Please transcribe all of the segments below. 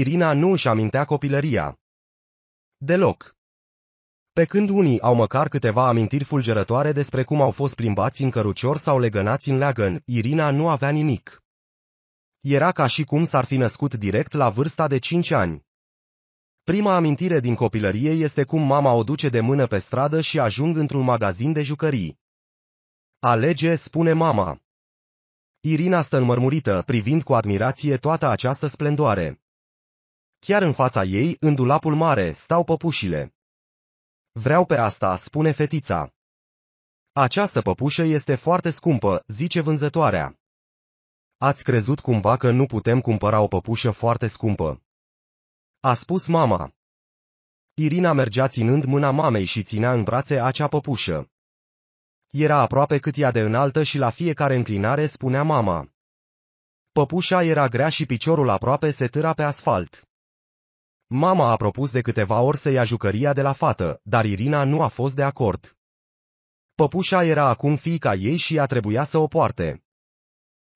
Irina nu își amintea copilăria. Deloc. Pe când unii au măcar câteva amintiri fulgerătoare despre cum au fost plimbați în cărucior sau legănați în leagăn, Irina nu avea nimic. Era ca și cum s-ar fi născut direct la vârsta de 5 ani. Prima amintire din copilărie este cum mama o duce de mână pe stradă și ajung într-un magazin de jucării. Alege, spune mama. Irina stă înmărmurită, privind cu admirație toată această splendoare. Chiar în fața ei, în dulapul mare, stau păpușile. Vreau pe asta, spune fetița. Această păpușă este foarte scumpă, zice vânzătoarea. Ați crezut cumva că nu putem cumpăra o păpușă foarte scumpă? A spus mama. Irina mergea ținând mâna mamei și ținea în brațe acea păpușă. Era aproape cât ea de înaltă și la fiecare înclinare spunea mama. Păpușa era grea și piciorul aproape se târa pe asfalt. Mama a propus de câteva ori să ia jucăria de la fată, dar Irina nu a fost de acord. Păpușa era acum fiica ei și a trebuia să o poarte.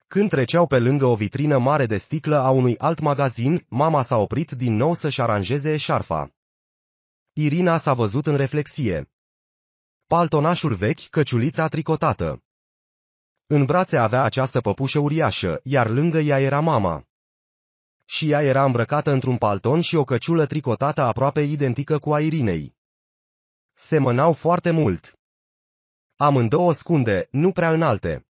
Când treceau pe lângă o vitrină mare de sticlă a unui alt magazin, mama s-a oprit din nou să-și aranjeze eșarfa. Irina s-a văzut în reflexie. Paltonașul vechi, căciulița tricotată. În brațe avea această păpușă uriașă, iar lângă ea era mama și ea era îmbrăcată într-un palton și o căciulă tricotată aproape identică cu a Irinei. Semănau foarte mult. Amândouă scunde, nu prea înalte.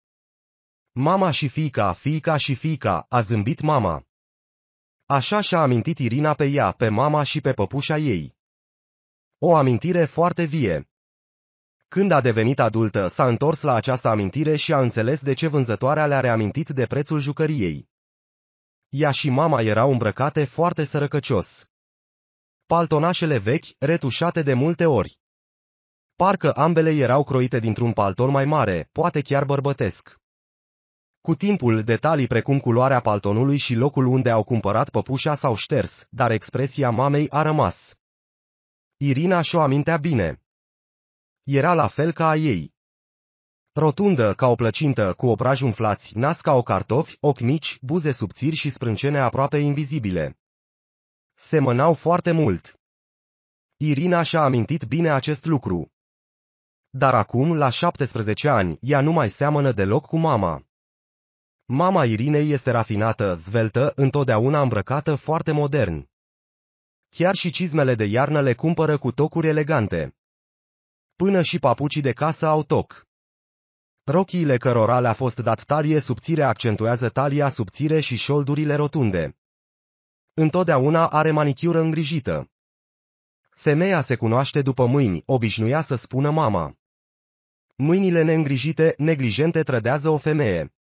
Mama și fica, fica și fica, a zâmbit mama. Așa și-a amintit Irina pe ea, pe mama și pe păpușa ei. O amintire foarte vie. Când a devenit adultă, s-a întors la această amintire și a înțeles de ce vânzătoarea le-a reamintit de prețul jucăriei. Ea și mama erau îmbrăcate foarte sărăcăcios. Paltonașele vechi, retușate de multe ori. Parcă ambele erau croite dintr-un palton mai mare, poate chiar bărbătesc. Cu timpul, detalii precum culoarea paltonului și locul unde au cumpărat păpușa s-au șters, dar expresia mamei a rămas. Irina și-o amintea bine. Era la fel ca a ei. Rotundă ca o plăcintă cu obraji umflați, nas ca o cartofi, ochi mici, buze subțiri și sprâncene aproape invizibile. Semănau foarte mult. Irina și-a amintit bine acest lucru. Dar acum, la 17 ani, ea nu mai seamănă deloc cu mama. Mama Irinei este rafinată, zveltă, întotdeauna îmbrăcată foarte modern. Chiar și cizmele de iarnă le cumpără cu tocuri elegante. Până și papucii de casă au toc. Rochiile cărora le-a fost dat talie subțire accentuează talia subțire și șoldurile rotunde. Întotdeauna are manicură îngrijită. Femeia se cunoaște după mâini, obișnuia să spună mama. Mâinile neîngrijite, neglijente trădează o femeie.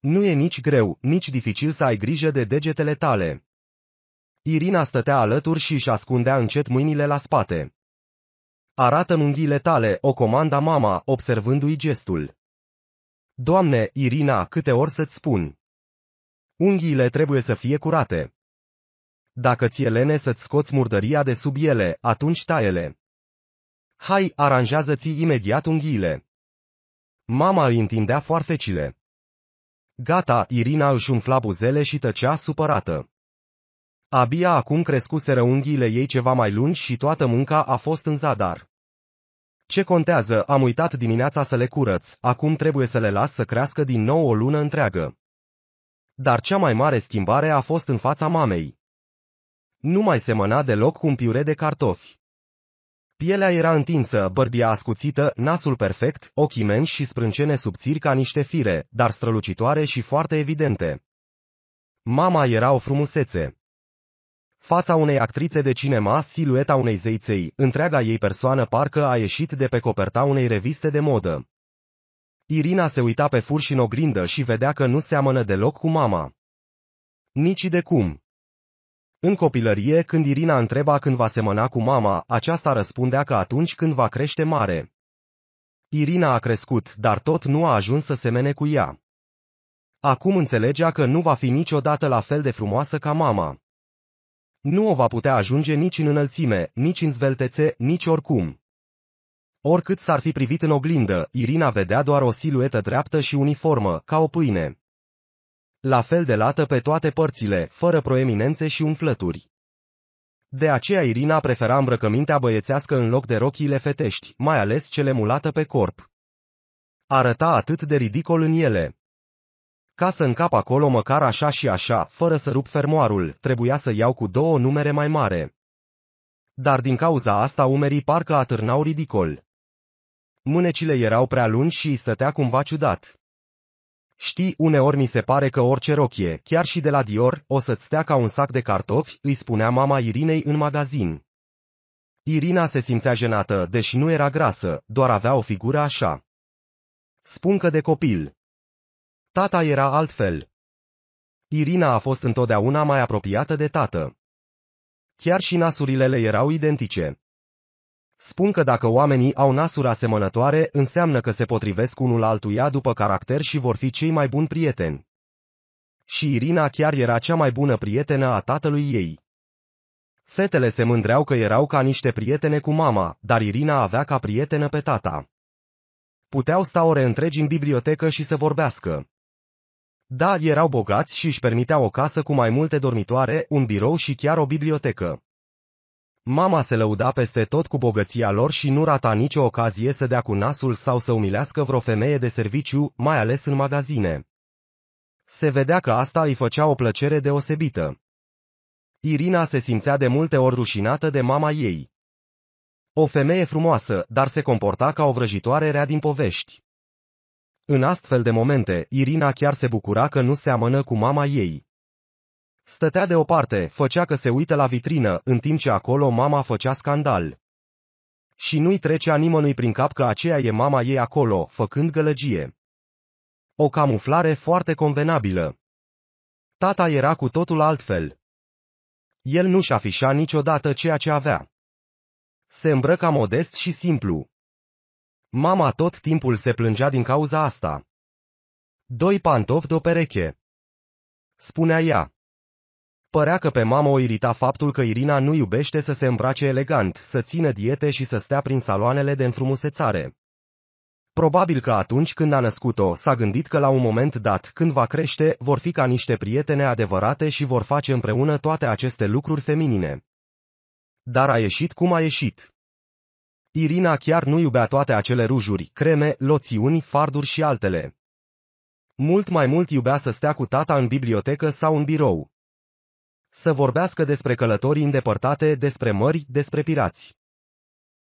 Nu e nici greu, nici dificil să ai grijă de degetele tale. Irina stătea alături și își ascundea încet mâinile la spate. Arată-mi unghiile tale, o comanda mama, observându-i gestul. Doamne, Irina, câte ori să-ți spun. Unghiile trebuie să fie curate. Dacă ți-e lene să-ți scoți murdăria de sub ele, atunci taie-le. Hai, aranjează-ți imediat unghiile. Mama îi întindea foarfecile. Gata, Irina își umfla buzele și tăcea supărată. Abia acum crescuseră unghiile ei ceva mai lungi și toată munca a fost în zadar. Ce contează, am uitat dimineața să le curăț, acum trebuie să le las să crească din nou o lună întreagă. Dar cea mai mare schimbare a fost în fața mamei. Nu mai semăna deloc cu un piure de cartofi. Pielea era întinsă, bărbia ascuțită, nasul perfect, ochii menși și sprâncene subțiri ca niște fire, dar strălucitoare și foarte evidente. Mama era o frumusețe. Fața unei actrițe de cinema, silueta unei zeiței, întreaga ei persoană parcă a ieșit de pe coperta unei reviste de modă. Irina se uita pe fur și în oglindă și vedea că nu seamănă deloc cu mama. Nici de cum. În copilărie, când Irina întreba când va semăna cu mama, aceasta răspundea că atunci când va crește mare. Irina a crescut, dar tot nu a ajuns să semene cu ea. Acum înțelegea că nu va fi niciodată la fel de frumoasă ca mama. Nu o va putea ajunge nici în înălțime, nici în zveltețe, nici oricum. Oricât s-ar fi privit în oglindă, Irina vedea doar o siluetă dreaptă și uniformă, ca o pâine. La fel de lată pe toate părțile, fără proeminențe și umflături. De aceea Irina prefera îmbrăcămintea băiețească în loc de rochiile fetești, mai ales cele mulată pe corp. Arăta atât de ridicol în ele. Ca să încap acolo măcar așa și așa, fără să rup fermoarul, trebuia să iau cu două numere mai mare. Dar din cauza asta umerii parcă atârnau ridicol. Mânecile erau prea lungi și îi stătea cumva ciudat. Știi, uneori mi se pare că orice rochie, chiar și de la Dior, o să-ți stea ca un sac de cartofi, îi spunea mama Irinei în magazin. Irina se simțea jenată, deși nu era grasă, doar avea o figură așa. Spun de copil. Tata era altfel. Irina a fost întotdeauna mai apropiată de tată. Chiar și nasurile le erau identice. Spun că dacă oamenii au nasuri asemănătoare, înseamnă că se potrivesc unul altuia după caracter și vor fi cei mai buni prieteni. Și Irina chiar era cea mai bună prietenă a tatălui ei. Fetele se mândreau că erau ca niște prietene cu mama, dar Irina avea ca prietenă pe tata. Puteau sta ore întregi în bibliotecă și să vorbească. Da, erau bogați și își permiteau o casă cu mai multe dormitoare, un birou și chiar o bibliotecă. Mama se lăuda peste tot cu bogăția lor și nu rata nicio ocazie să dea cu nasul sau să umilească vreo femeie de serviciu, mai ales în magazine. Se vedea că asta îi făcea o plăcere deosebită. Irina se simțea de multe ori rușinată de mama ei. O femeie frumoasă, dar se comporta ca o vrăjitoare rea din povești. În astfel de momente, Irina chiar se bucura că nu seamănă cu mama ei. Stătea deoparte, făcea că se uită la vitrină, în timp ce acolo mama făcea scandal. Și nu-i trecea nimănui prin cap că aceea e mama ei acolo, făcând gălăgie. O camuflare foarte convenabilă. Tata era cu totul altfel. El nu-și afișa niciodată ceea ce avea. Se îmbrăca modest și simplu. Mama tot timpul se plângea din cauza asta. Doi pantofi de-o pereche. Spunea ea. Părea că pe mama o irita faptul că Irina nu iubește să se îmbrace elegant, să țină diete și să stea prin saloanele de înfrumusețare. Probabil că atunci când a născut-o, s-a gândit că la un moment dat, când va crește, vor fi ca niște prietene adevărate și vor face împreună toate aceste lucruri feminine. Dar a ieșit cum a ieșit. Irina chiar nu iubea toate acele rujuri, creme, loțiuni, farduri și altele. Mult mai mult iubea să stea cu tata în bibliotecă sau în birou. Să vorbească despre călătorii îndepărtate, despre mări, despre pirați.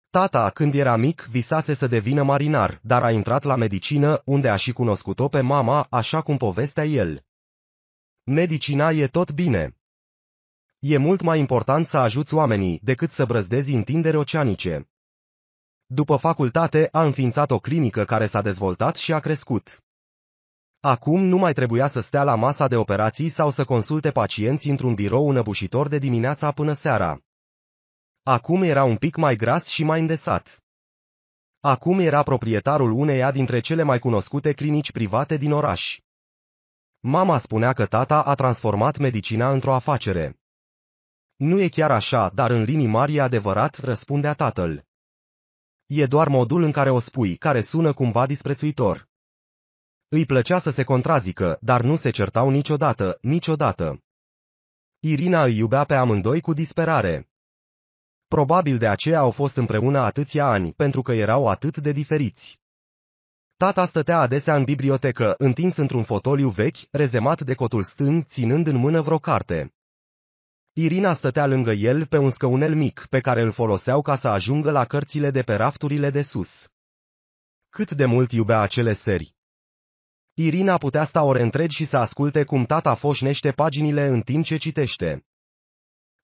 Tata, când era mic, visase să devină marinar, dar a intrat la medicină, unde a și cunoscut-o pe mama, așa cum povestea el. Medicina e tot bine. E mult mai important să ajuți oamenii decât să brăzdezi întinderi oceanice. După facultate, a înființat o clinică care s-a dezvoltat și a crescut. Acum nu mai trebuia să stea la masa de operații sau să consulte pacienți într-un birou înăbușitor de dimineața până seara. Acum era un pic mai gras și mai îndesat. Acum era proprietarul uneia dintre cele mai cunoscute clinici private din oraș. Mama spunea că tata a transformat medicina într-o afacere. Nu e chiar așa, dar în linii mari e adevărat, răspundea tatăl. E doar modul în care o spui care sună cumva disprețuitor. Îi plăcea să se contrazică, dar nu se certau niciodată, niciodată. Irina îi iubea pe amândoi cu disperare. Probabil de aceea au fost împreună atâția ani, pentru că erau atât de diferiți. Tata stătea adesea în bibliotecă, întins într-un fotoliu vechi, rezemat de cotul stâng, ținând în mână vreo carte. Irina stătea lângă el pe un scăunel mic pe care îl foloseau ca să ajungă la cărțile de pe rafturile de sus. Cât de mult iubea acele seri. Irina putea sta ore întregi și să asculte cum tata foșnește paginile în timp ce citește.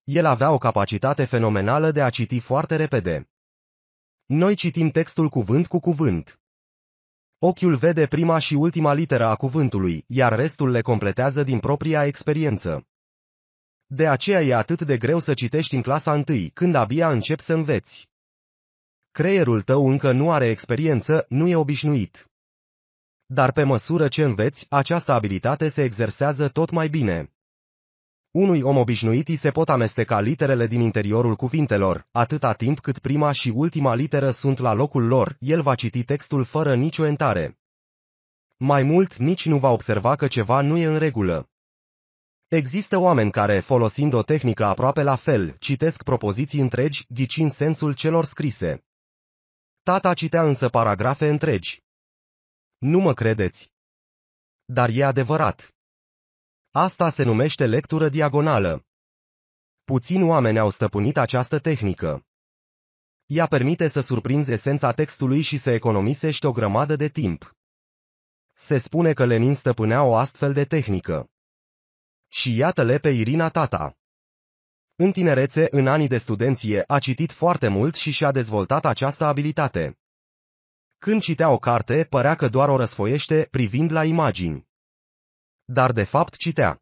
El avea o capacitate fenomenală de a citi foarte repede. Noi citim textul cuvânt cu cuvânt. Ochiul vede prima și ultima literă a cuvântului, iar restul le completează din propria experiență. De aceea e atât de greu să citești în clasa întâi, când abia începi să înveți. Creierul tău încă nu are experiență, nu e obișnuit. Dar pe măsură ce înveți, această abilitate se exersează tot mai bine. Unui om obișnuit îi se pot amesteca literele din interiorul cuvintelor, atâta timp cât prima și ultima literă sunt la locul lor, el va citi textul fără nicio entare. Mai mult, nici nu va observa că ceva nu e în regulă. Există oameni care, folosind o tehnică aproape la fel, citesc propoziții întregi, ghicind sensul celor scrise. Tata citea însă paragrafe întregi. Nu mă credeți. Dar e adevărat. Asta se numește lectură diagonală. Puțini oameni au stăpânit această tehnică. Ea permite să surprinzi esența textului și să economisești o grămadă de timp. Se spune că Lenin stăpânea o astfel de tehnică. Și iată-le pe Irina Tata. În tinerețe, în anii de studenție, a citit foarte mult și și-a dezvoltat această abilitate. Când citea o carte, părea că doar o răsfoiește, privind la imagini. Dar de fapt citea.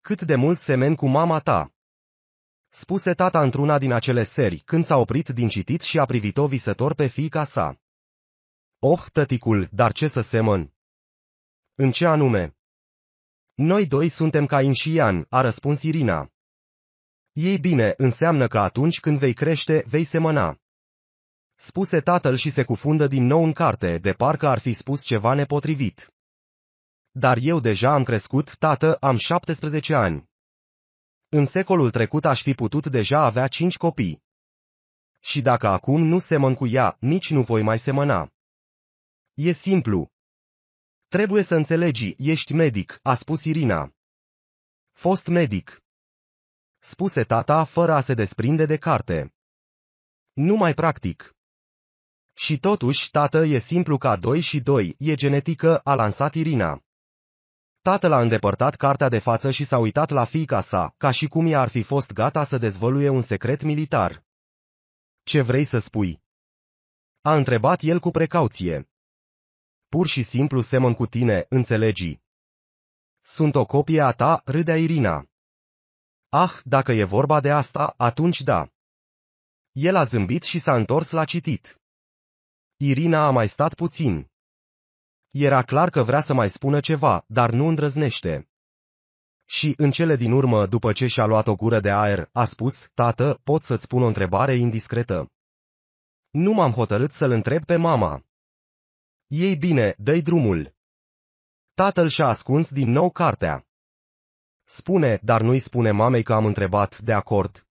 Cât de mult semen cu mama ta, spuse tata într-una din acele seri, când s-a oprit din citit și a privit-o visător pe fiica sa. Oh, tăticul, dar ce să semăn! În ce anume? Noi doi suntem ca și a răspuns Irina. Ei bine, înseamnă că atunci când vei crește, vei semăna. Spuse tatăl și se cufundă din nou în carte, de parcă ar fi spus ceva nepotrivit. Dar eu deja am crescut, tată, am 17 ani. În secolul trecut aș fi putut deja avea cinci copii. Și dacă acum nu semăn cu ea, nici nu voi mai semăna. E simplu, Trebuie să înțelegi, ești medic, a spus Irina. Fost medic. Spuse tata fără a se desprinde de carte. Nu mai practic. Și totuși, tată e simplu ca 2 și 2, e genetică, a lansat Irina. Tatăl a îndepărtat cartea de față și s-a uitat la fiica sa, ca și cum i ar fi fost gata să dezvăluie un secret militar. Ce vrei să spui? A întrebat el cu precauție pur și simplu semăn cu tine, înțelegi? Sunt o copie a ta, râdea Irina. Ah, dacă e vorba de asta, atunci da. El a zâmbit și s-a întors la citit. Irina a mai stat puțin. Era clar că vrea să mai spună ceva, dar nu îndrăznește. Și, în cele din urmă, după ce și-a luat o gură de aer, a spus, Tată, pot să-ți pun o întrebare indiscretă? Nu m-am hotărât să-l întreb pe mama. Ei bine, dă drumul. Tatăl și-a ascuns din nou cartea. Spune, dar nu-i spune mamei că am întrebat, de acord.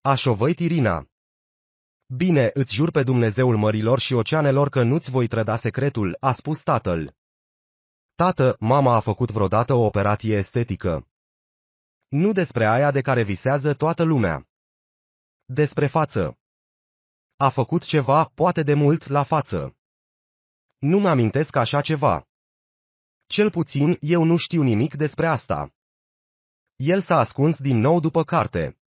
Așovăit Irina. Bine, îți jur pe Dumnezeul mărilor și oceanelor că nu-ți voi trăda secretul, a spus tatăl. Tată, mama a făcut vreodată o operație estetică. Nu despre aia de care visează toată lumea. Despre față. A făcut ceva, poate de mult, la față. Nu-mi amintesc așa ceva. Cel puțin eu nu știu nimic despre asta. El s-a ascuns din nou după carte.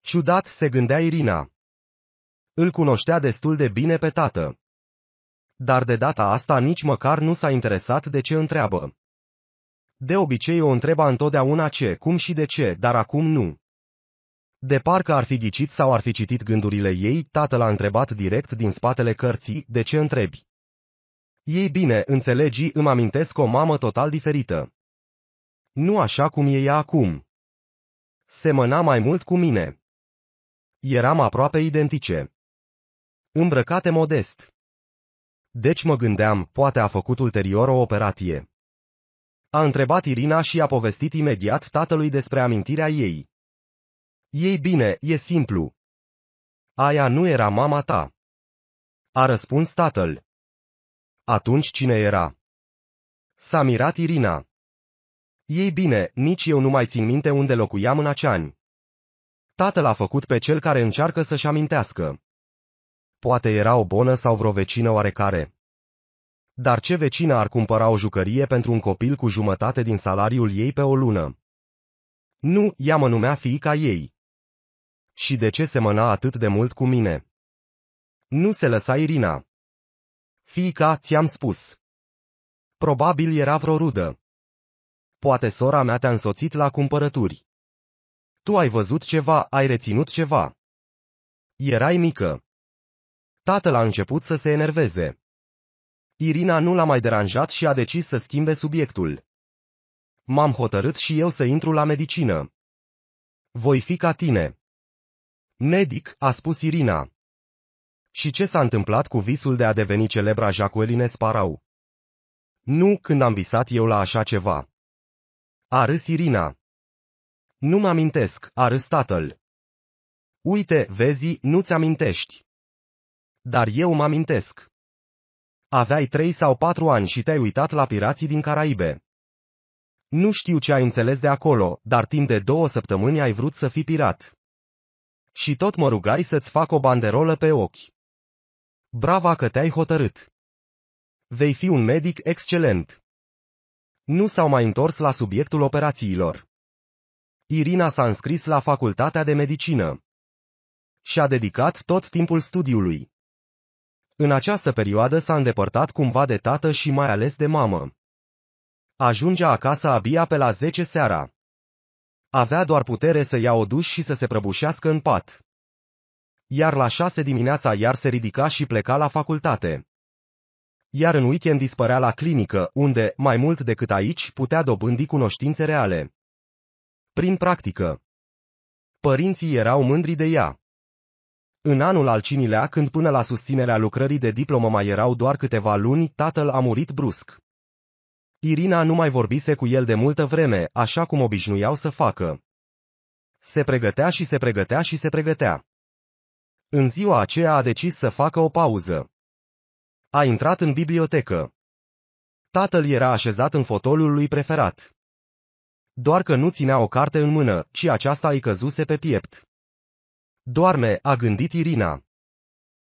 Ciudat se gândea Irina. Îl cunoștea destul de bine pe tată. Dar de data asta nici măcar nu s-a interesat de ce întreabă. De obicei o întreba întotdeauna ce, cum și de ce, dar acum nu. De parcă ar fi ghicit sau ar fi citit gândurile ei, tatăl a întrebat direct din spatele cărții, de ce întrebi? Ei bine, înțelegi, îmi amintesc o mamă total diferită. Nu așa cum e ea acum. Semăna mai mult cu mine. Eram aproape identice. Îmbrăcate modest. Deci mă gândeam, poate a făcut ulterior o operație. A întrebat Irina și a povestit imediat tatălui despre amintirea ei. Ei bine, e simplu. Aia nu era mama ta. A răspuns tatăl. Atunci cine era? S-a mirat Irina. Ei bine, nici eu nu mai țin minte unde locuiam în acea ani. Tatăl a făcut pe cel care încearcă să-și amintească. Poate era o bonă sau vreo vecină oarecare. Dar ce vecină ar cumpăra o jucărie pentru un copil cu jumătate din salariul ei pe o lună? Nu, ea mă numea fiica ei. Și de ce semăna atât de mult cu mine? Nu se lăsa Irina. Fiica, ți-am spus. Probabil era vreo rudă. Poate sora mea te-a însoțit la cumpărături. Tu ai văzut ceva, ai reținut ceva. Erai mică. Tatăl a început să se enerveze. Irina nu l-a mai deranjat și a decis să schimbe subiectul. M-am hotărât și eu să intru la medicină. Voi fi ca tine. Medic, a spus Irina. Și ce s-a întâmplat cu visul de a deveni celebra Jacqueline Sparau? Nu când am visat eu la așa ceva. A râs Irina. Nu mă amintesc, a râs tatăl. Uite, vezi, nu-ți amintești. Dar eu mă amintesc. Aveai trei sau patru ani și te-ai uitat la pirații din Caraibe. Nu știu ce ai înțeles de acolo, dar timp de două săptămâni ai vrut să fii pirat. Și tot mă rugai să-ți fac o banderolă pe ochi. Brava că te-ai hotărât! Vei fi un medic excelent! Nu s-au mai întors la subiectul operațiilor. Irina s-a înscris la facultatea de medicină. Și-a dedicat tot timpul studiului. În această perioadă s-a îndepărtat cumva de tată și mai ales de mamă. Ajungea acasă abia pe la 10 seara. Avea doar putere să ia o duș și să se prăbușească în pat iar la șase dimineața iar se ridica și pleca la facultate. Iar în weekend dispărea la clinică, unde, mai mult decât aici, putea dobândi cunoștințe reale. Prin practică. Părinții erau mândri de ea. În anul al cinilea, când până la susținerea lucrării de diplomă mai erau doar câteva luni, tatăl a murit brusc. Irina nu mai vorbise cu el de multă vreme, așa cum obișnuiau să facă. Se pregătea și se pregătea și se pregătea. În ziua aceea a decis să facă o pauză. A intrat în bibliotecă. Tatăl era așezat în fotolul lui preferat. Doar că nu ținea o carte în mână, ci aceasta îi căzuse pe piept. Doarme, a gândit Irina.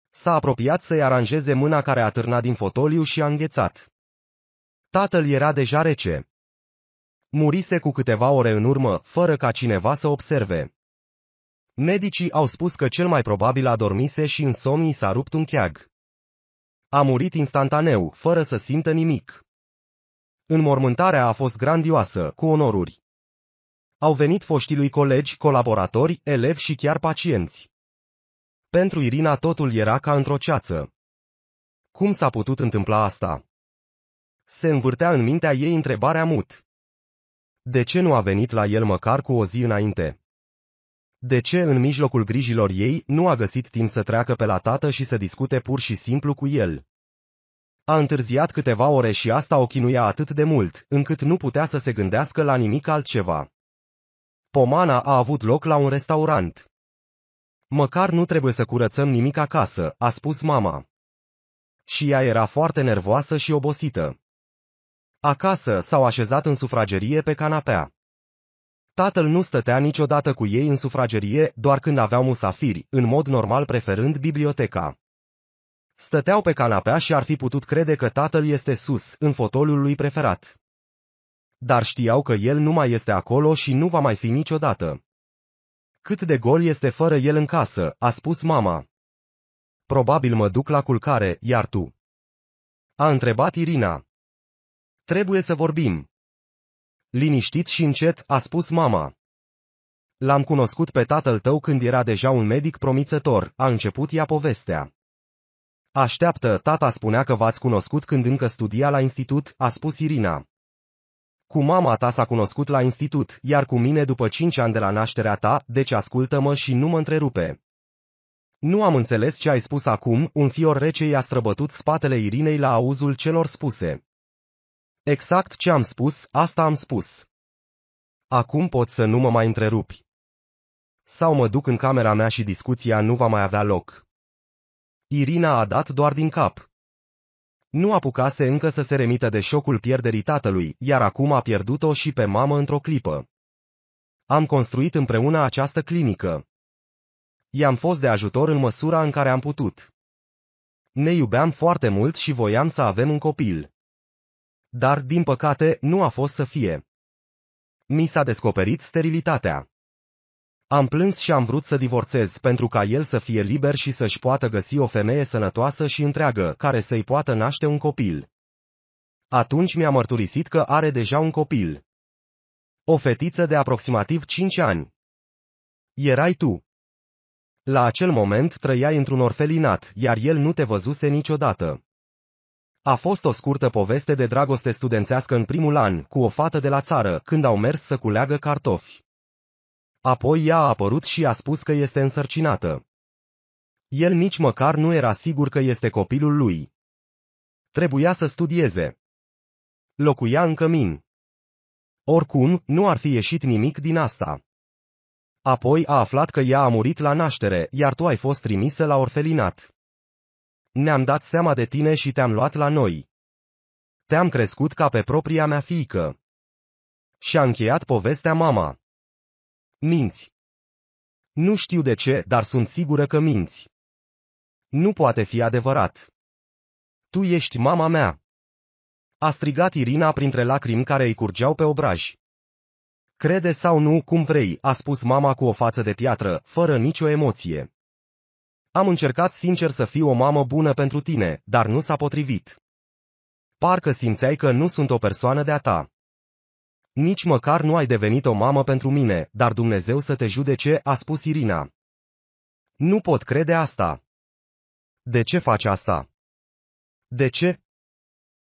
S-a apropiat să-i aranjeze mâna care a târnat din fotoliu și a înghețat. Tatăl era deja rece. Murise cu câteva ore în urmă, fără ca cineva să observe. Medicii au spus că cel mai probabil adormise și în somn i s-a rupt un cheag. A murit instantaneu, fără să simtă nimic. Înmormântarea a fost grandioasă, cu onoruri. Au venit foștii lui colegi, colaboratori, elevi și chiar pacienți. Pentru Irina totul era ca într-o ceață. Cum s-a putut întâmpla asta? Se învârtea în mintea ei întrebarea mut. De ce nu a venit la el măcar cu o zi înainte? De ce în mijlocul grijilor ei nu a găsit timp să treacă pe la tată și să discute pur și simplu cu el? A întârziat câteva ore și asta o chinuia atât de mult, încât nu putea să se gândească la nimic altceva. Pomana a avut loc la un restaurant. Măcar nu trebuie să curățăm nimic acasă, a spus mama. Și ea era foarte nervoasă și obosită. Acasă s-au așezat în sufragerie pe canapea. Tatăl nu stătea niciodată cu ei în sufragerie, doar când aveau musafiri, în mod normal preferând biblioteca. Stăteau pe canapea și ar fi putut crede că tatăl este sus, în fotolul lui preferat. Dar știau că el nu mai este acolo și nu va mai fi niciodată. Cât de gol este fără el în casă, a spus mama. Probabil mă duc la culcare, iar tu? A întrebat Irina. Trebuie să vorbim. Liniștit și încet, a spus mama. L-am cunoscut pe tatăl tău când era deja un medic promițător, a început ea povestea. Așteaptă, tata spunea că v-ați cunoscut când încă studia la institut, a spus Irina. Cu mama ta s-a cunoscut la institut, iar cu mine după cinci ani de la nașterea ta, deci ascultă-mă și nu mă întrerupe. Nu am înțeles ce ai spus acum, un fior rece i-a străbătut spatele Irinei la auzul celor spuse. Exact ce am spus, asta am spus. Acum pot să nu mă mai întrerupi. Sau mă duc în camera mea și discuția nu va mai avea loc. Irina a dat doar din cap. Nu apucase încă să se remită de șocul pierderii tatălui, iar acum a pierdut-o și pe mamă într-o clipă. Am construit împreună această clinică. I-am fost de ajutor în măsura în care am putut. Ne iubeam foarte mult și voiam să avem un copil dar din păcate nu a fost să fie. Mi s-a descoperit sterilitatea. Am plâns și am vrut să divorțez pentru ca el să fie liber și să-și poată găsi o femeie sănătoasă și întreagă, care să-i poată naște un copil. Atunci mi-a mărturisit că are deja un copil. O fetiță de aproximativ 5 ani. Erai tu. La acel moment trăiai într-un orfelinat, iar el nu te văzuse niciodată. A fost o scurtă poveste de dragoste studențească în primul an, cu o fată de la țară, când au mers să culeagă cartofi. Apoi ea a apărut și a spus că este însărcinată. El nici măcar nu era sigur că este copilul lui. Trebuia să studieze. Locuia în cămin. Oricum, nu ar fi ieșit nimic din asta. Apoi a aflat că ea a murit la naștere, iar tu ai fost trimisă la orfelinat ne-am dat seama de tine și te-am luat la noi. Te-am crescut ca pe propria mea fiică. Și-a încheiat povestea mama. Minți. Nu știu de ce, dar sunt sigură că minți. Nu poate fi adevărat. Tu ești mama mea. A strigat Irina printre lacrimi care îi curgeau pe obraj. Crede sau nu, cum vrei, a spus mama cu o față de piatră, fără nicio emoție. Am încercat sincer să fiu o mamă bună pentru tine, dar nu s-a potrivit. Parcă simțeai că nu sunt o persoană de-a ta. Nici măcar nu ai devenit o mamă pentru mine, dar Dumnezeu să te judece, a spus Irina. Nu pot crede asta. De ce faci asta? De ce?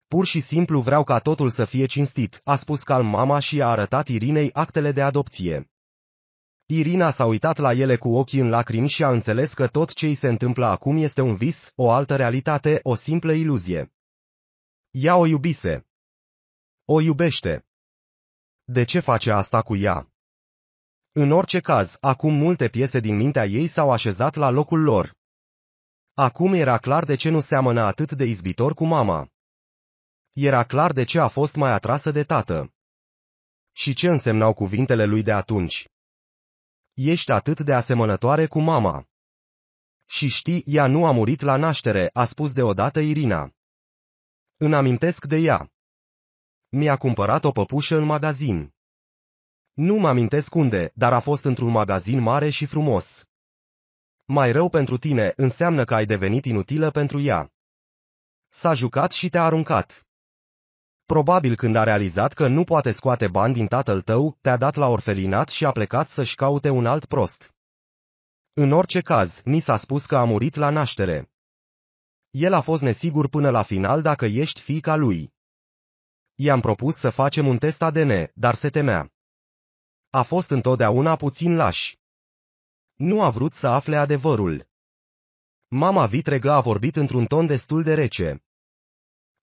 Pur și simplu vreau ca totul să fie cinstit, a spus calm mama și a arătat Irinei actele de adopție. Irina s-a uitat la ele cu ochii în lacrimi și a înțeles că tot ce îi se întâmplă acum este un vis, o altă realitate, o simplă iluzie. Ea o iubise. O iubește. De ce face asta cu ea? În orice caz, acum multe piese din mintea ei s-au așezat la locul lor. Acum era clar de ce nu seamănă atât de izbitor cu mama. Era clar de ce a fost mai atrasă de tată. Și ce însemnau cuvintele lui de atunci? Ești atât de asemănătoare cu mama. Și știi, ea nu a murit la naștere, a spus deodată Irina. Îmi amintesc de ea. Mi-a cumpărat o păpușă în magazin. Nu mă amintesc unde, dar a fost într-un magazin mare și frumos. Mai rău pentru tine înseamnă că ai devenit inutilă pentru ea. S-a jucat și te-a aruncat. Probabil când a realizat că nu poate scoate bani din tatăl tău, te-a dat la orfelinat și a plecat să-și caute un alt prost. În orice caz, mi s-a spus că a murit la naștere. El a fost nesigur până la final dacă ești fiica lui. I-am propus să facem un test ADN, dar se temea. A fost întotdeauna puțin laș. Nu a vrut să afle adevărul. Mama vitregă a vorbit într-un ton destul de rece.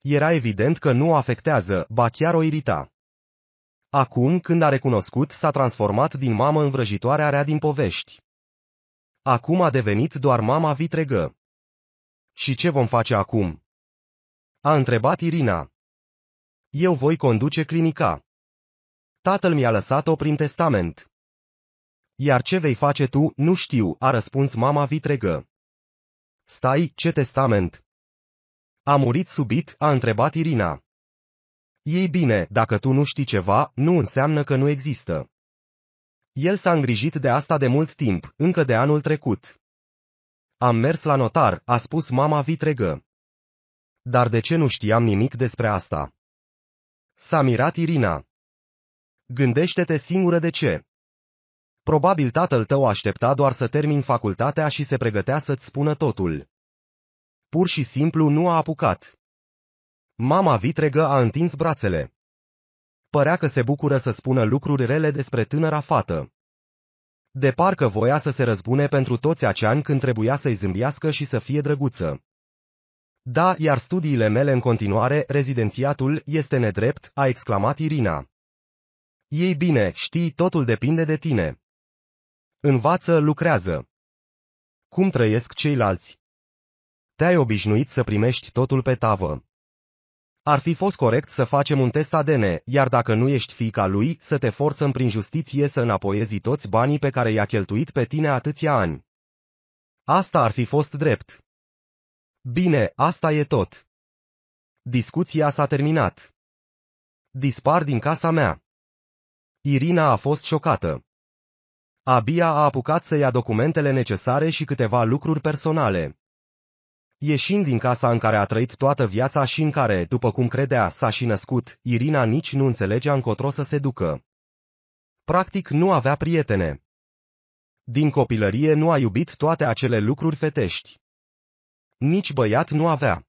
Era evident că nu o afectează, ba chiar o irita. Acum, când a recunoscut, s-a transformat din mamă în vrăjitoarea rea din povești. Acum a devenit doar mama vitregă. Și ce vom face acum? A întrebat Irina. Eu voi conduce clinica. Tatăl mi-a lăsat-o prin testament. Iar ce vei face tu, nu știu, a răspuns mama vitregă. Stai, ce testament? A murit subit, a întrebat Irina. Ei bine, dacă tu nu știi ceva, nu înseamnă că nu există. El s-a îngrijit de asta de mult timp, încă de anul trecut. Am mers la notar, a spus mama vitregă. Dar de ce nu știam nimic despre asta? S-a mirat Irina. Gândește-te singură de ce. Probabil tatăl tău aștepta doar să termin facultatea și se pregătea să-ți spună totul. Pur și simplu nu a apucat. Mama vitregă a întins brațele. Părea că se bucură să spună lucruri rele despre tânăra fată. De parcă voia să se răzbune pentru toți ani când trebuia să-i zâmbească și să fie drăguță. Da, iar studiile mele în continuare, rezidențiatul, este nedrept, a exclamat Irina. Ei bine, știi, totul depinde de tine. Învață, lucrează. Cum trăiesc ceilalți? Te-ai obișnuit să primești totul pe tavă. Ar fi fost corect să facem un test ADN, iar dacă nu ești fica lui, să te forțăm prin justiție să înapoiezi toți banii pe care i-a cheltuit pe tine atâția ani. Asta ar fi fost drept. Bine, asta e tot. Discuția s-a terminat. Dispar din casa mea. Irina a fost șocată. Abia a apucat să ia documentele necesare și câteva lucruri personale. Ieșind din casa în care a trăit toată viața și în care, după cum credea, s-a și născut, Irina nici nu înțelegea încotro să se ducă. Practic nu avea prietene. Din copilărie nu a iubit toate acele lucruri fetești. Nici băiat nu avea.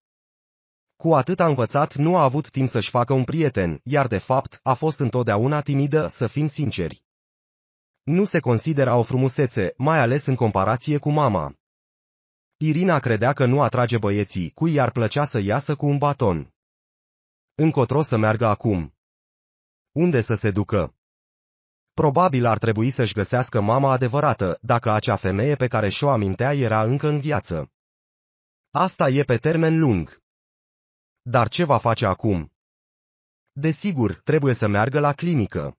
Cu atât a învățat nu a avut timp să-și facă un prieten, iar de fapt a fost întotdeauna timidă, să fim sinceri. Nu se considera o frumusețe, mai ales în comparație cu mama. Irina credea că nu atrage băieții cui i-ar plăcea să iasă cu un baton. Încotro să meargă acum. Unde să se ducă? Probabil ar trebui să-și găsească mama adevărată, dacă acea femeie pe care și-o amintea era încă în viață. Asta e pe termen lung. Dar ce va face acum? Desigur, trebuie să meargă la clinică.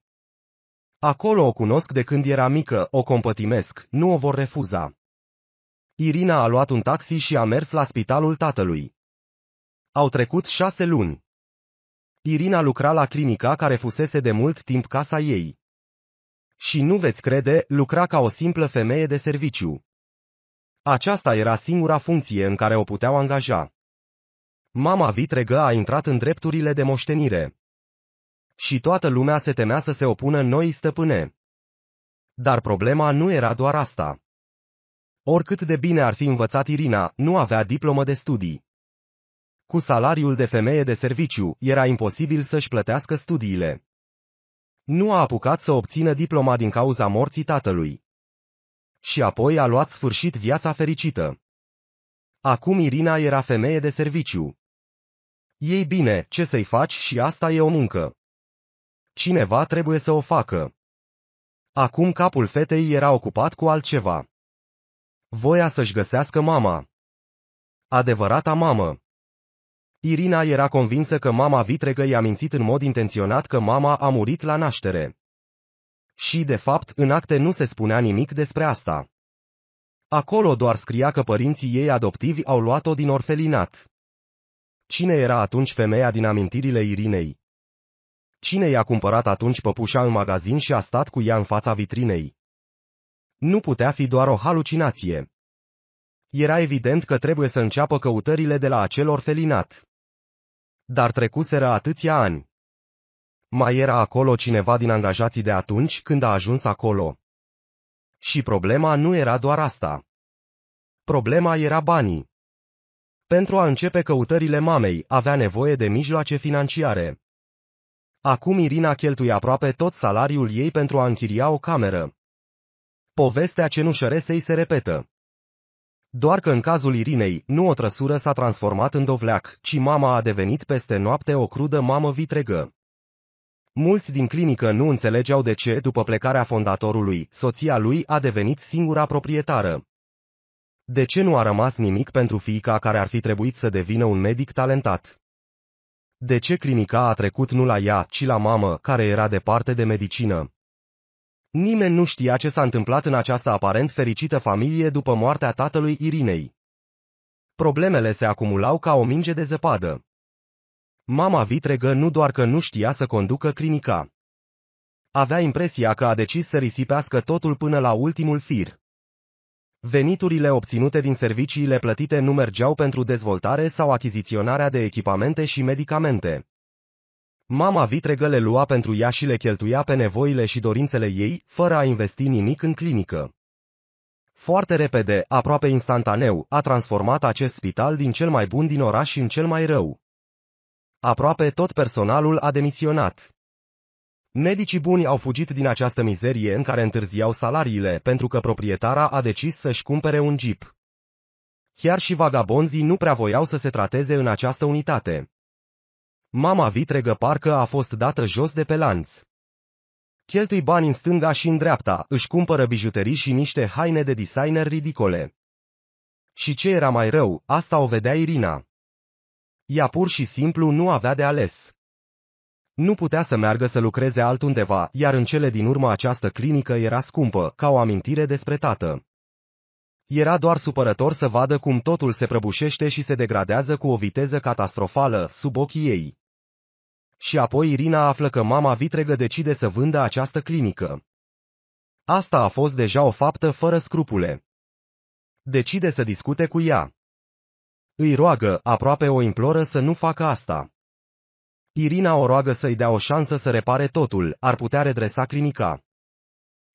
Acolo o cunosc de când era mică, o compătimesc, nu o vor refuza. Irina a luat un taxi și a mers la spitalul tatălui. Au trecut șase luni. Irina lucra la clinica care fusese de mult timp casa ei. Și nu veți crede, lucra ca o simplă femeie de serviciu. Aceasta era singura funcție în care o puteau angaja. Mama vitregă a intrat în drepturile de moștenire. Și toată lumea se temea să se opună noi stăpâne. Dar problema nu era doar asta. Oricât de bine ar fi învățat Irina, nu avea diplomă de studii. Cu salariul de femeie de serviciu, era imposibil să-și plătească studiile. Nu a apucat să obțină diploma din cauza morții tatălui. Și apoi a luat sfârșit viața fericită. Acum Irina era femeie de serviciu. Ei bine, ce să-i faci și asta e o muncă. Cineva trebuie să o facă. Acum capul fetei era ocupat cu altceva voia să-și găsească mama. Adevărata mamă. Irina era convinsă că mama vitregă i-a mințit în mod intenționat că mama a murit la naștere. Și, de fapt, în acte nu se spunea nimic despre asta. Acolo doar scria că părinții ei adoptivi au luat-o din orfelinat. Cine era atunci femeia din amintirile Irinei? Cine i-a cumpărat atunci păpușa în magazin și a stat cu ea în fața vitrinei? Nu putea fi doar o halucinație. Era evident că trebuie să înceapă căutările de la acel orfelinat. Dar trecuseră atâția ani. Mai era acolo cineva din angajații de atunci când a ajuns acolo. Și problema nu era doar asta. Problema era banii. Pentru a începe căutările mamei, avea nevoie de mijloace financiare. Acum Irina cheltuie aproape tot salariul ei pentru a închiria o cameră. Povestea cenușăresei se repetă. Doar că în cazul Irinei, nu o trăsură s-a transformat în dovleac, ci mama a devenit peste noapte o crudă mamă vitregă. Mulți din clinică nu înțelegeau de ce, după plecarea fondatorului, soția lui a devenit singura proprietară. De ce nu a rămas nimic pentru fiica care ar fi trebuit să devină un medic talentat? De ce clinica a trecut nu la ea, ci la mamă, care era departe de medicină? Nimeni nu știa ce s-a întâmplat în această aparent fericită familie după moartea tatălui Irinei. Problemele se acumulau ca o minge de zăpadă. Mama vitregă nu doar că nu știa să conducă clinica. Avea impresia că a decis să risipească totul până la ultimul fir. Veniturile obținute din serviciile plătite nu mergeau pentru dezvoltare sau achiziționarea de echipamente și medicamente. Mama vitregă le lua pentru ea și le cheltuia pe nevoile și dorințele ei, fără a investi nimic în clinică. Foarte repede, aproape instantaneu, a transformat acest spital din cel mai bun din oraș în cel mai rău. Aproape tot personalul a demisionat. Medicii buni au fugit din această mizerie în care întârziau salariile pentru că proprietara a decis să-și cumpere un jeep. Chiar și vagabonzii nu prea voiau să se trateze în această unitate mama vitregă parcă a fost dată jos de pe lanț. Cheltui bani în stânga și în dreapta, își cumpără bijuterii și niște haine de designer ridicole. Și ce era mai rău, asta o vedea Irina. Ea pur și simplu nu avea de ales. Nu putea să meargă să lucreze altundeva, iar în cele din urmă această clinică era scumpă, ca o amintire despre tată. Era doar supărător să vadă cum totul se prăbușește și se degradează cu o viteză catastrofală, sub ochii ei și apoi Irina află că mama vitregă decide să vândă această clinică. Asta a fost deja o faptă fără scrupule. Decide să discute cu ea. Îi roagă, aproape o imploră să nu facă asta. Irina o roagă să-i dea o șansă să repare totul, ar putea redresa clinica.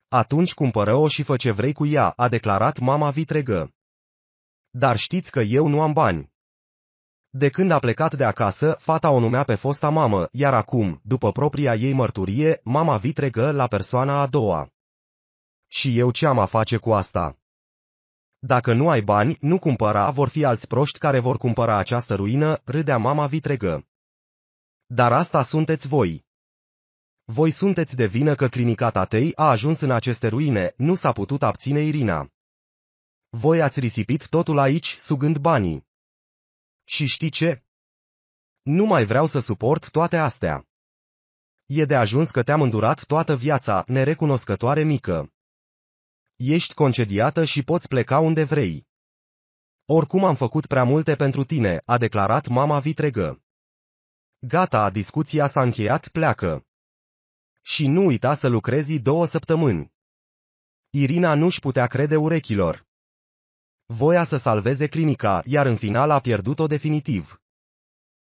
Atunci cumpără-o și fă ce vrei cu ea, a declarat mama vitregă. Dar știți că eu nu am bani. De când a plecat de acasă, fata o numea pe fosta mamă, iar acum, după propria ei mărturie, mama vitregă la persoana a doua. Și eu ce am a face cu asta? Dacă nu ai bani, nu cumpăra, vor fi alți proști care vor cumpăra această ruină, râdea mama vitregă. Dar asta sunteți voi. Voi sunteți de vină că clinica tatei a ajuns în aceste ruine, nu s-a putut abține Irina. Voi ați risipit totul aici, sugând banii. Și știi ce? Nu mai vreau să suport toate astea. E de ajuns că te-am îndurat toată viața, nerecunoscătoare mică. Ești concediată și poți pleca unde vrei. Oricum am făcut prea multe pentru tine, a declarat mama vitregă. Gata, discuția s-a încheiat, pleacă. Și nu uita să lucrezi două săptămâni. Irina nu-și putea crede urechilor voia să salveze clinica, iar în final a pierdut-o definitiv.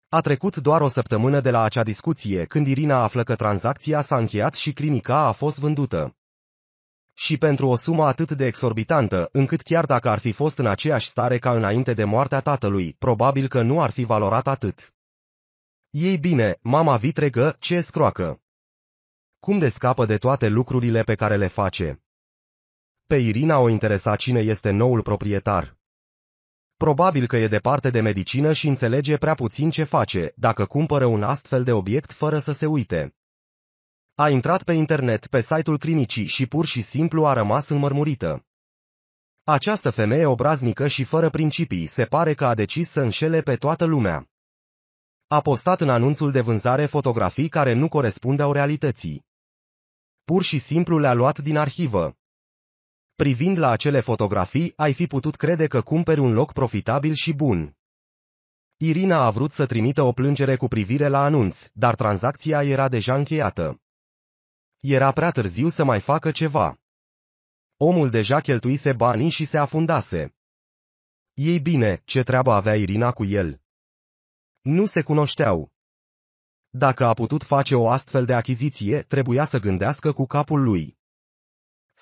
A trecut doar o săptămână de la acea discuție când Irina află că tranzacția s-a încheiat și clinica a fost vândută. Și pentru o sumă atât de exorbitantă, încât chiar dacă ar fi fost în aceeași stare ca înainte de moartea tatălui, probabil că nu ar fi valorat atât. Ei bine, mama vitregă, ce scroacă! Cum de scapă de toate lucrurile pe care le face? Pe Irina o interesa cine este noul proprietar. Probabil că e departe de medicină și înțelege prea puțin ce face, dacă cumpără un astfel de obiect fără să se uite. A intrat pe internet pe site-ul clinicii și pur și simplu a rămas înmărmurită. Această femeie obraznică și fără principii se pare că a decis să înșele pe toată lumea. A postat în anunțul de vânzare fotografii care nu corespundeau realității. Pur și simplu le-a luat din arhivă. Privind la acele fotografii, ai fi putut crede că cumperi un loc profitabil și bun. Irina a vrut să trimită o plângere cu privire la anunț, dar tranzacția era deja încheiată. Era prea târziu să mai facă ceva. Omul deja cheltuise banii și se afundase. Ei bine, ce treabă avea Irina cu el? Nu se cunoșteau. Dacă a putut face o astfel de achiziție, trebuia să gândească cu capul lui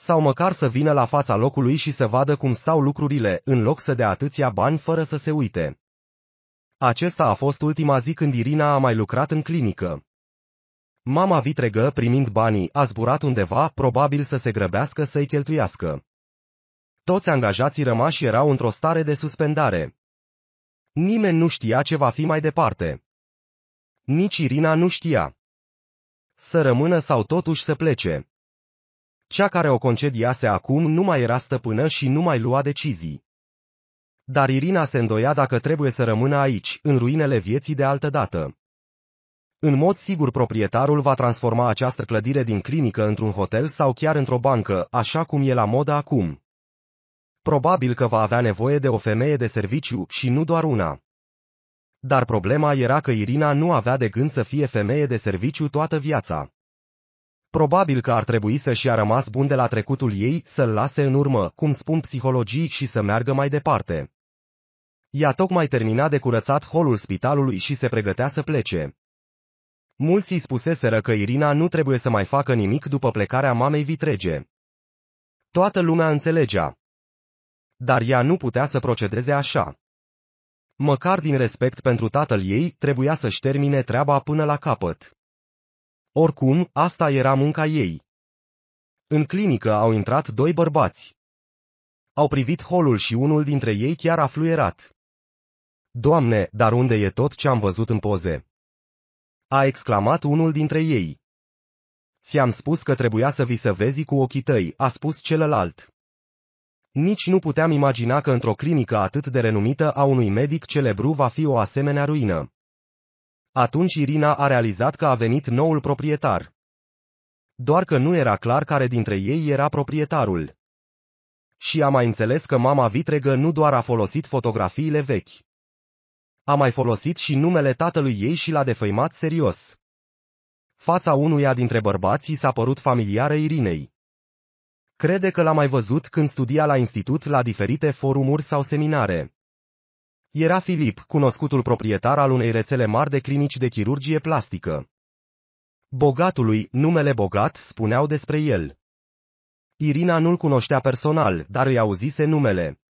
sau măcar să vină la fața locului și să vadă cum stau lucrurile, în loc să dea atâția bani fără să se uite. Acesta a fost ultima zi când Irina a mai lucrat în clinică. Mama vitregă, primind banii, a zburat undeva, probabil să se grăbească să-i cheltuiască. Toți angajații rămași erau într-o stare de suspendare. Nimeni nu știa ce va fi mai departe. Nici Irina nu știa. Să rămână sau totuși să plece. Cea care o concediase acum nu mai era stăpână și nu mai lua decizii. Dar Irina se îndoia dacă trebuie să rămână aici, în ruinele vieții de altă dată. În mod sigur proprietarul va transforma această clădire din clinică într-un hotel sau chiar într-o bancă, așa cum e la modă acum. Probabil că va avea nevoie de o femeie de serviciu și nu doar una. Dar problema era că Irina nu avea de gând să fie femeie de serviciu toată viața. Probabil că ar trebui să-și a rămas bun de la trecutul ei, să-l lase în urmă, cum spun psihologii, și să meargă mai departe. Ea tocmai termina de curățat holul spitalului și se pregătea să plece. Mulți îi spuseseră că Irina nu trebuie să mai facă nimic după plecarea mamei vitrege. Toată lumea înțelegea. Dar ea nu putea să procedeze așa. Măcar din respect pentru tatăl ei, trebuia să-și termine treaba până la capăt. Oricum, asta era munca ei. În clinică au intrat doi bărbați. Au privit holul și unul dintre ei chiar a fluierat. Doamne, dar unde e tot ce am văzut în poze? A exclamat unul dintre ei. Ți-am spus că trebuia să vi să vezi cu ochii tăi, a spus celălalt. Nici nu puteam imagina că într-o clinică atât de renumită a unui medic celebru va fi o asemenea ruină. Atunci Irina a realizat că a venit noul proprietar. Doar că nu era clar care dintre ei era proprietarul. Și a mai înțeles că mama vitregă nu doar a folosit fotografiile vechi. A mai folosit și numele tatălui ei și l-a defăimat serios. Fața unuia dintre bărbații i s-a părut familiară Irinei. Crede că l-a mai văzut când studia la institut la diferite forumuri sau seminare. Era Filip, cunoscutul proprietar al unei rețele mari de clinici de chirurgie plastică. Bogatului, numele bogat, spuneau despre el. Irina nu-l cunoștea personal, dar îi auzise numele.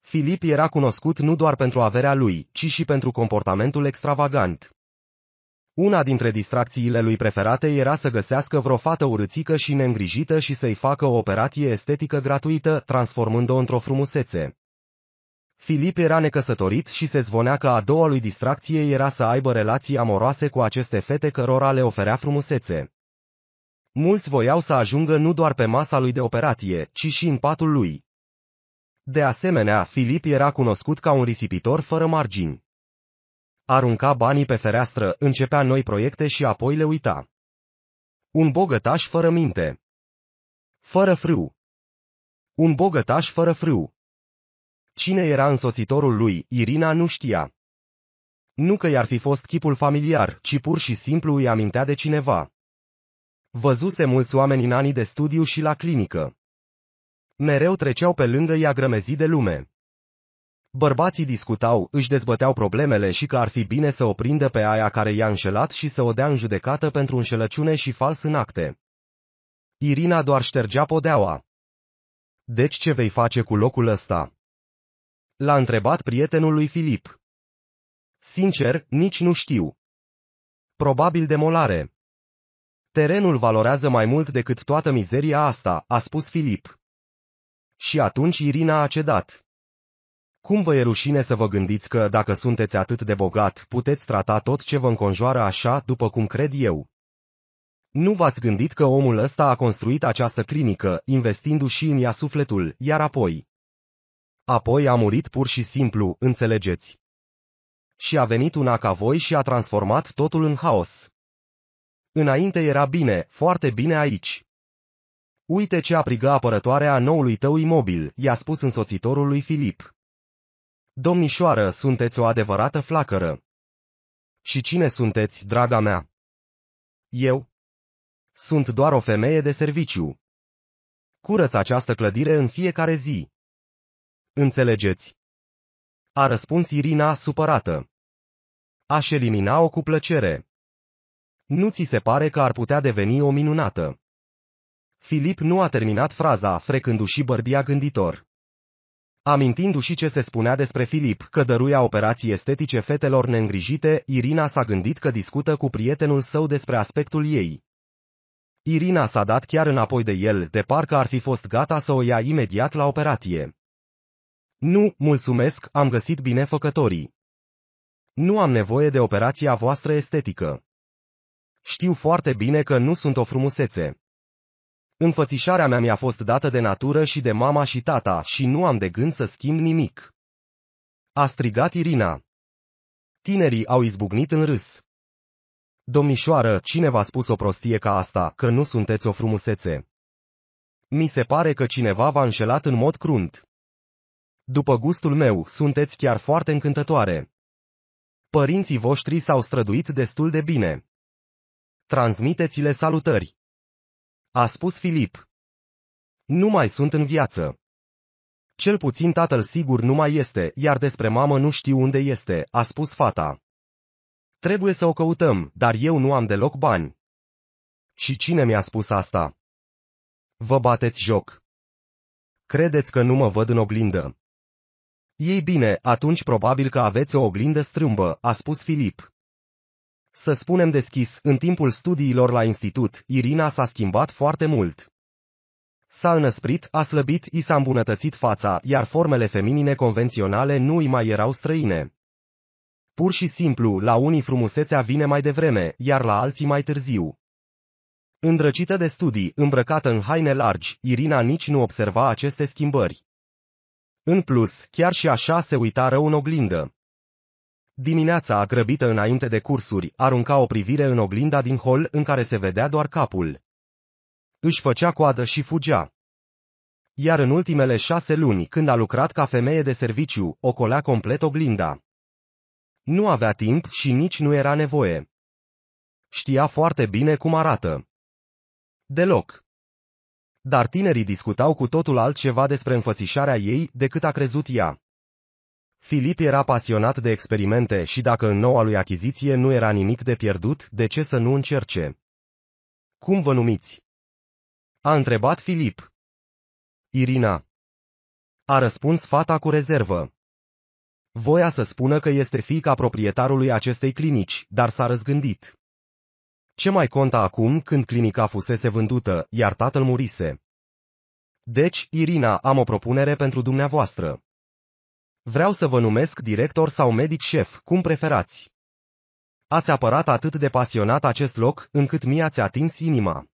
Filip era cunoscut nu doar pentru averea lui, ci și pentru comportamentul extravagant. Una dintre distracțiile lui preferate era să găsească vreo fată urâțică și neîngrijită și să-i facă o operație estetică gratuită, transformând-o într-o frumusețe. Filip era necăsătorit și se zvonea că a doua lui distracție era să aibă relații amoroase cu aceste fete cărora le oferea frumusețe. Mulți voiau să ajungă nu doar pe masa lui de operatie, ci și în patul lui. De asemenea, Filip era cunoscut ca un risipitor fără margini. Arunca banii pe fereastră, începea noi proiecte și apoi le uita. Un bogătaș fără minte. Fără frâu. Un bogătaș fără frâu. Cine era însoțitorul lui, Irina nu știa. Nu că i-ar fi fost chipul familiar, ci pur și simplu îi amintea de cineva. Văzuse mulți oameni în anii de studiu și la clinică. Mereu treceau pe lângă ea grămezi de lume. Bărbații discutau, își dezbăteau problemele și că ar fi bine să o prindă pe aia care i-a înșelat și să o dea în judecată pentru înșelăciune și fals în acte. Irina doar ștergea podeaua. Deci ce vei face cu locul ăsta? L-a întrebat prietenul lui Filip. Sincer, nici nu știu. Probabil demolare. Terenul valorează mai mult decât toată mizeria asta, a spus Filip. Și atunci Irina a cedat. Cum vă e rușine să vă gândiți că, dacă sunteți atât de bogat, puteți trata tot ce vă înconjoară așa, după cum cred eu? Nu v-ați gândit că omul ăsta a construit această clinică, investindu-și în ea sufletul, iar apoi Apoi a murit pur și simplu, înțelegeți. Și a venit una ca voi și a transformat totul în haos. Înainte era bine, foarte bine aici. Uite ce aprigă apărătoarea a noului tău imobil, i-a spus însoțitorul lui Filip. Domnișoară, sunteți o adevărată flacără. Și cine sunteți, draga mea? Eu? Sunt doar o femeie de serviciu. Curăț această clădire în fiecare zi. Înțelegeți? A răspuns Irina supărată. Aș elimina-o cu plăcere. Nu ți se pare că ar putea deveni o minunată? Filip nu a terminat fraza, frecându-și bărbia gânditor. Amintindu-și ce se spunea despre Filip că dăruia operații estetice fetelor neîngrijite, Irina s-a gândit că discută cu prietenul său despre aspectul ei. Irina s-a dat chiar înapoi de el, de parcă ar fi fost gata să o ia imediat la operație. Nu, mulțumesc, am găsit binefăcătorii. Nu am nevoie de operația voastră estetică. Știu foarte bine că nu sunt o frumusețe. Înfățișarea mea mi-a fost dată de natură și de mama și tata și nu am de gând să schimb nimic. A strigat Irina. Tinerii au izbucnit în râs. Domnișoară, cine v-a spus o prostie ca asta, că nu sunteți o frumusețe? Mi se pare că cineva v-a înșelat în mod crunt. După gustul meu, sunteți chiar foarte încântătoare. Părinții voștri s-au străduit destul de bine. Transmiteți-le salutări. A spus Filip. Nu mai sunt în viață. Cel puțin tatăl sigur nu mai este, iar despre mamă nu știu unde este, a spus fata. Trebuie să o căutăm, dar eu nu am deloc bani. Și cine mi-a spus asta? Vă bateți joc. Credeți că nu mă văd în oglindă. Ei bine, atunci probabil că aveți o oglindă strâmbă, a spus Filip. Să spunem deschis, în timpul studiilor la institut, Irina s-a schimbat foarte mult. S-a înăsprit, a slăbit, i s-a îmbunătățit fața, iar formele feminine convenționale nu îi mai erau străine. Pur și simplu, la unii frumusețea vine mai devreme, iar la alții mai târziu. Îndrăcită de studii, îmbrăcată în haine largi, Irina nici nu observa aceste schimbări. În plus, chiar și așa se uita rău în oglindă. Dimineața grăbită înainte de cursuri, arunca o privire în oglinda din hol în care se vedea doar capul. Își făcea coadă și fugea. Iar în ultimele șase luni, când a lucrat ca femeie de serviciu, ocolea complet oglinda. Nu avea timp și nici nu era nevoie. Știa foarte bine cum arată. Deloc dar tinerii discutau cu totul altceva despre înfățișarea ei decât a crezut ea. Filip era pasionat de experimente și dacă în noua lui achiziție nu era nimic de pierdut, de ce să nu încerce? Cum vă numiți? A întrebat Filip. Irina. A răspuns fata cu rezervă. Voia să spună că este fiica proprietarului acestei clinici, dar s-a răzgândit. Ce mai conta acum când clinica fusese vândută, iar tatăl murise? Deci, Irina, am o propunere pentru dumneavoastră. Vreau să vă numesc director sau medic șef, cum preferați. Ați apărat atât de pasionat acest loc, încât mi ați atins inima.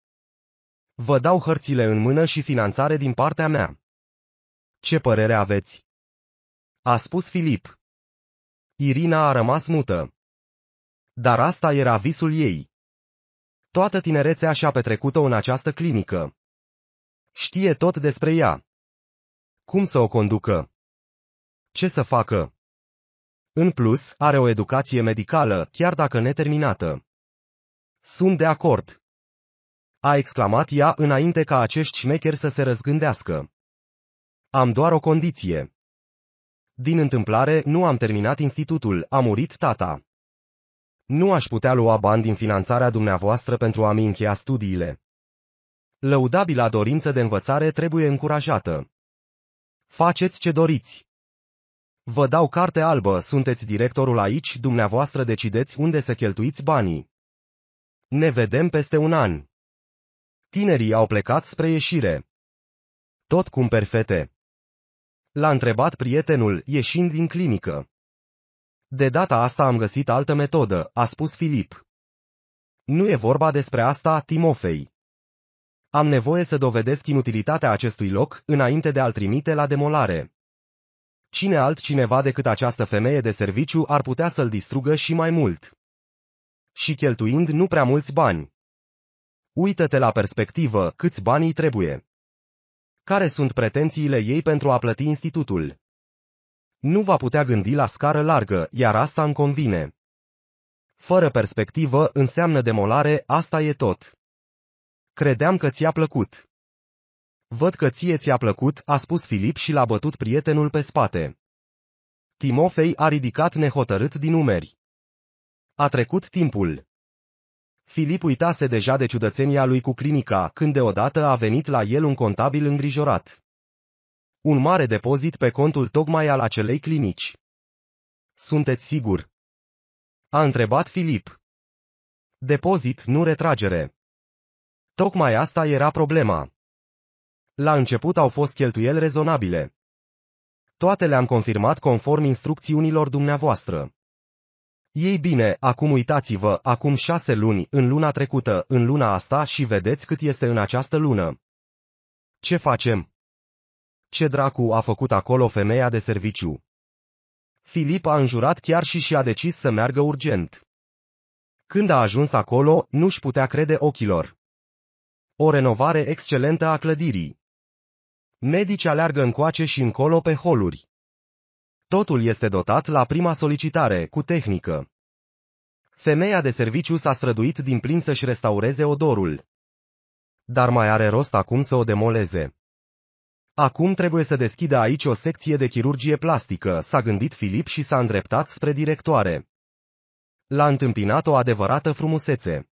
Vă dau hărțile în mână și finanțare din partea mea. Ce părere aveți? A spus Filip. Irina a rămas mută. Dar asta era visul ei. Toată tinerețea și-a petrecut-o în această clinică. Știe tot despre ea. Cum să o conducă? Ce să facă? În plus, are o educație medicală, chiar dacă neterminată. Sunt de acord. A exclamat ea înainte ca acești șmecheri să se răzgândească. Am doar o condiție. Din întâmplare, nu am terminat institutul, a murit tata. Nu aș putea lua bani din finanțarea dumneavoastră pentru a-mi încheia studiile. Lăudabila dorință de învățare trebuie încurajată. Faceți ce doriți. Vă dau carte albă, sunteți directorul aici, dumneavoastră decideți unde să cheltuiți banii. Ne vedem peste un an. Tinerii au plecat spre ieșire. Tot cumperi fete. L-a întrebat prietenul, ieșind din clinică. De data asta am găsit altă metodă, a spus Filip. Nu e vorba despre asta, Timofei. Am nevoie să dovedesc inutilitatea acestui loc, înainte de a-l trimite la demolare. Cine altcineva decât această femeie de serviciu ar putea să-l distrugă și mai mult. Și cheltuind nu prea mulți bani. Uită-te la perspectivă, câți bani îi trebuie. Care sunt pretențiile ei pentru a plăti institutul? nu va putea gândi la scară largă, iar asta îmi convine. Fără perspectivă înseamnă demolare, asta e tot. Credeam că ți-a plăcut. Văd că ție ți-a plăcut, a spus Filip și l-a bătut prietenul pe spate. Timofei a ridicat nehotărât din umeri. A trecut timpul. Filip uitase deja de ciudățenia lui cu clinica, când deodată a venit la el un contabil îngrijorat. Un mare depozit pe contul tocmai al acelei clinici. Sunteți sigur? A întrebat Filip. Depozit, nu retragere. Tocmai asta era problema. La început au fost cheltuieli rezonabile. Toate le-am confirmat conform instrucțiunilor dumneavoastră. Ei bine, acum uitați-vă, acum șase luni, în luna trecută, în luna asta și vedeți cât este în această lună. Ce facem? Ce dracu a făcut acolo femeia de serviciu? Filip a înjurat chiar și și-a decis să meargă urgent. Când a ajuns acolo, nu-și putea crede ochilor. O renovare excelentă a clădirii. Medici aleargă încoace și încolo pe holuri. Totul este dotat la prima solicitare, cu tehnică. Femeia de serviciu s-a străduit din plin să-și restaureze odorul. Dar mai are rost acum să o demoleze. Acum trebuie să deschidă aici o secție de chirurgie plastică, s-a gândit Filip și s-a îndreptat spre directoare. L-a întâmpinat o adevărată frumusețe.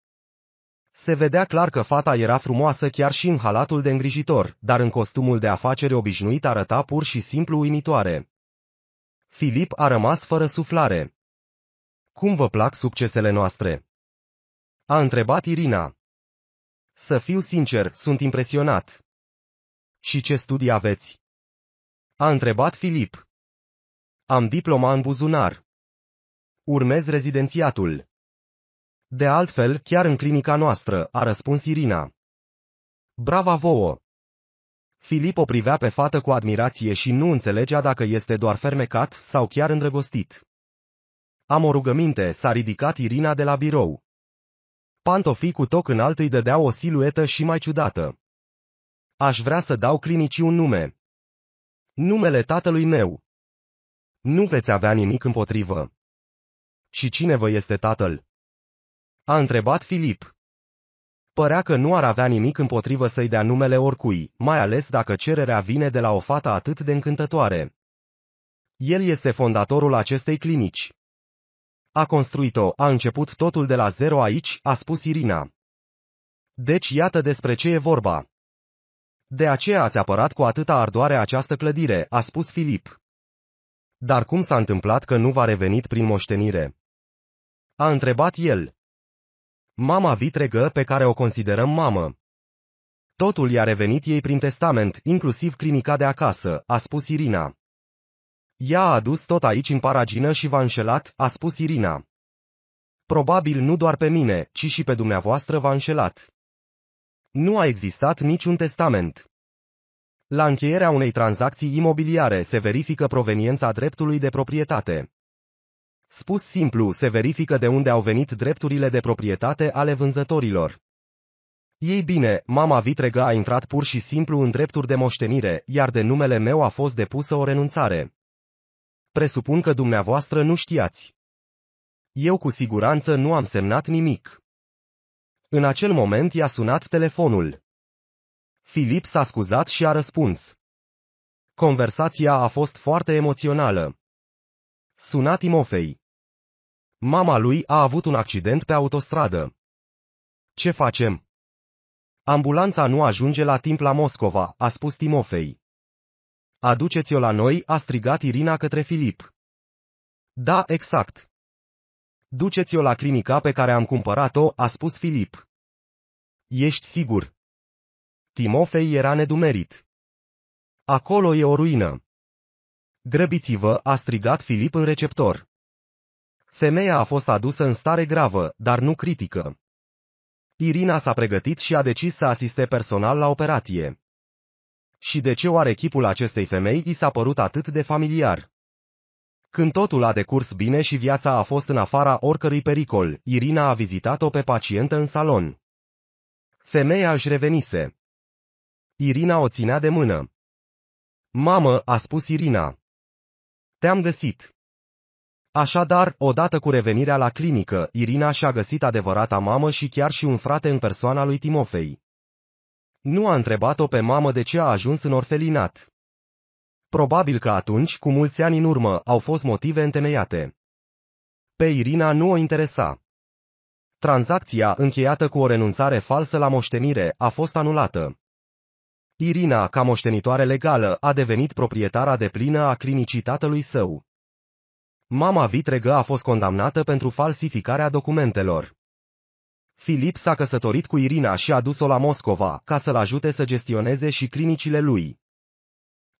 Se vedea clar că fata era frumoasă chiar și în halatul de îngrijitor, dar în costumul de afacere obișnuit arăta pur și simplu uimitoare. Filip a rămas fără suflare. Cum vă plac succesele noastre? A întrebat Irina. Să fiu sincer, sunt impresionat. Și ce studii aveți? A întrebat Filip. Am diploma în buzunar. Urmez rezidențiatul. De altfel, chiar în clinica noastră, a răspuns Irina. Brava vouă! Filip o privea pe fată cu admirație și nu înțelegea dacă este doar fermecat sau chiar îndrăgostit. Am o rugăminte, s-a ridicat Irina de la birou. Pantofii cu toc înalt îi dădeau o siluetă și mai ciudată. Aș vrea să dau clinicii un nume. Numele tatălui meu. Nu veți avea nimic împotrivă. Și cine vă este tatăl? A întrebat Filip. Părea că nu ar avea nimic împotrivă să-i dea numele oricui, mai ales dacă cererea vine de la o fată atât de încântătoare. El este fondatorul acestei clinici. A construit-o, a început totul de la zero aici, a spus Irina. Deci iată despre ce e vorba. De aceea ați apărat cu atâta ardoare această clădire, a spus Filip. Dar cum s-a întâmplat că nu v-a revenit prin moștenire? A întrebat el. Mama vitregă pe care o considerăm mamă. Totul i-a revenit ei prin testament, inclusiv clinica de acasă, a spus Irina. Ea a adus tot aici în paragină și v-a înșelat, a spus Irina. Probabil nu doar pe mine, ci și pe dumneavoastră v-a înșelat. Nu a existat niciun testament. La încheierea unei tranzacții imobiliare se verifică proveniența dreptului de proprietate. Spus simplu, se verifică de unde au venit drepturile de proprietate ale vânzătorilor. Ei bine, mama vitregă a intrat pur și simplu în drepturi de moștenire, iar de numele meu a fost depusă o renunțare. Presupun că dumneavoastră nu știați. Eu cu siguranță nu am semnat nimic. În acel moment i-a sunat telefonul. Filip s-a scuzat și a răspuns. Conversația a fost foarte emoțională. Suna Timofei. Mama lui a avut un accident pe autostradă. Ce facem? Ambulanța nu ajunge la timp la Moscova, a spus Timofei. Aduceți-o la noi, a strigat Irina către Filip. Da, exact. Duceți-o la clinica pe care am cumpărat-o, a spus Filip. Ești sigur? Timofei era nedumerit. Acolo e o ruină. Grăbiți-vă, a strigat Filip în receptor. Femeia a fost adusă în stare gravă, dar nu critică. Irina s-a pregătit și a decis să asiste personal la operație. Și de ce oare chipul acestei femei i s-a părut atât de familiar? Când totul a decurs bine și viața a fost în afara oricărui pericol, Irina a vizitat-o pe pacientă în salon. Femeia își revenise. Irina o ținea de mână. Mamă, a spus Irina. Te-am găsit. Așadar, odată cu revenirea la clinică, Irina și-a găsit adevărata mamă și chiar și un frate în persoana lui Timofei. Nu a întrebat-o pe mamă de ce a ajuns în orfelinat. Probabil că atunci, cu mulți ani în urmă, au fost motive întemeiate. Pe Irina nu o interesa. Tranzacția, încheiată cu o renunțare falsă la moștenire, a fost anulată. Irina, ca moștenitoare legală, a devenit proprietara de plină a clinicii tatălui său. Mama vitregă a fost condamnată pentru falsificarea documentelor. Filip s-a căsătorit cu Irina și a dus-o la Moscova, ca să-l ajute să gestioneze și clinicile lui.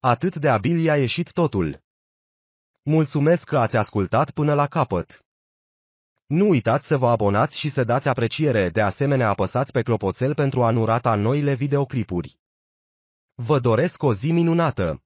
Atât de abil i-a ieșit totul. Mulțumesc că ați ascultat până la capăt. Nu uitați să vă abonați și să dați apreciere, de asemenea apăsați pe clopoțel pentru a nu rata noile videoclipuri. Vă doresc o zi minunată!